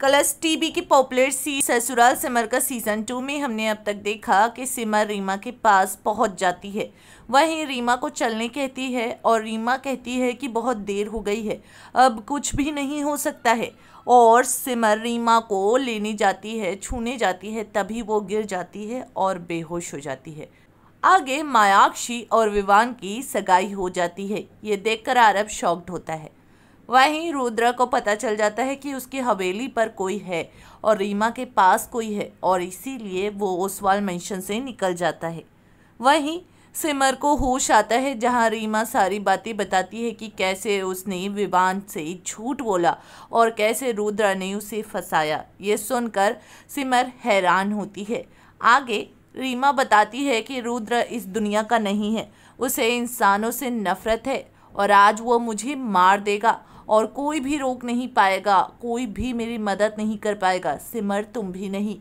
colours TV की popular सी Sasural Simar Ka season to में हमने अब तक देखा कि सिमर रीमा के पास पहुंच जाती है वहीं रीमा को चलने कहती है और रीमा कहती है कि बहुत देर हो गई है अब कुछ भी नहीं हो सकता है और सिमर रीमा को लेने जाती है छूने जाती है तभी वो गिर जाती है और बेहोश हो जाती है आगे मायाक्षी और विवान की सगाई हो जाती है ये देखकर आरब शॉक्ड होता है वहीं रुद्रा को पता चल जाता है कि उसकी हवेली पर कोई है और रीमा के पास कोई है और इसीलिए वो ओसवाल मेंशन से निकल जाता है वहीं सिमर को होश आता है जहां रीमा सारी बातें बताती है कि कैसे उसने विवान से झूठ बोला और कैसे रुद्रा ने उसे फंसाया ये सुनकर सिमर हैरान होती है आगे रीमा बताती है कि रुद्र इस दुनिया का नहीं है उसे इंसानों से नफरत है और आज वो मुझे मार देगा और कोई भी रोक नहीं पाएगा कोई भी मेरी मदद नहीं कर पाएगा सिमर तुम भी नहीं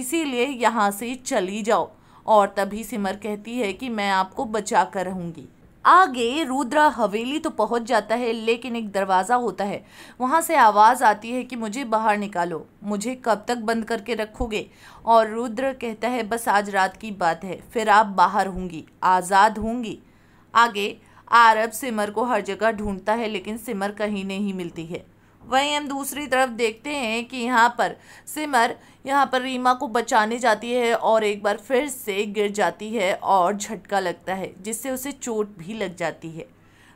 इसीलिए यहाँ से चली जाओ और तभी सिमर कहती है कि मैं आपको बचा कर रहूँगी आगे रुद्र हवेली तो पहुंच जाता है लेकिन एक दरवाज़ा होता है वहाँ से आवाज़ आती है कि मुझे बाहर निकालो मुझे कब तक बंद करके रखोगे और रुद्र कहता है बस आज रात की बात है फिर आप बाहर होंगी आज़ाद होंगी आगे आरब सिमर को हर जगह ढूंढता है लेकिन सिमर कहीं नहीं मिलती है वहीं हम दूसरी तरफ देखते हैं कि यहाँ पर सिमर यहाँ पर रीमा को बचाने जाती है और एक बार फिर से गिर जाती है और झटका लगता है जिससे उसे चोट भी लग जाती है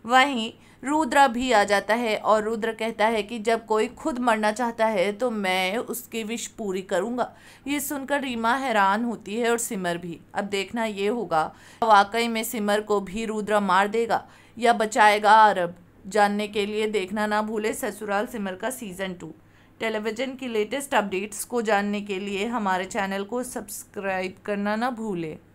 वहीं रुद्र भी आ जाता है और रुद्र कहता है कि जब कोई खुद मरना चाहता है तो मैं उसकी विश पूरी करूँगा ये सुनकर रीमा हैरान होती है और सिमर भी अब देखना ये होगा वाकई में सिमर को भी रुद्र मार देगा या बचाएगा अरब जानने के लिए देखना ना भूले Sasural Simar Ka season two television की लेटेस्ट अपडेट्स को जानने के लिए हमारे चैनल को सब्सक्राइब करना ना भूलें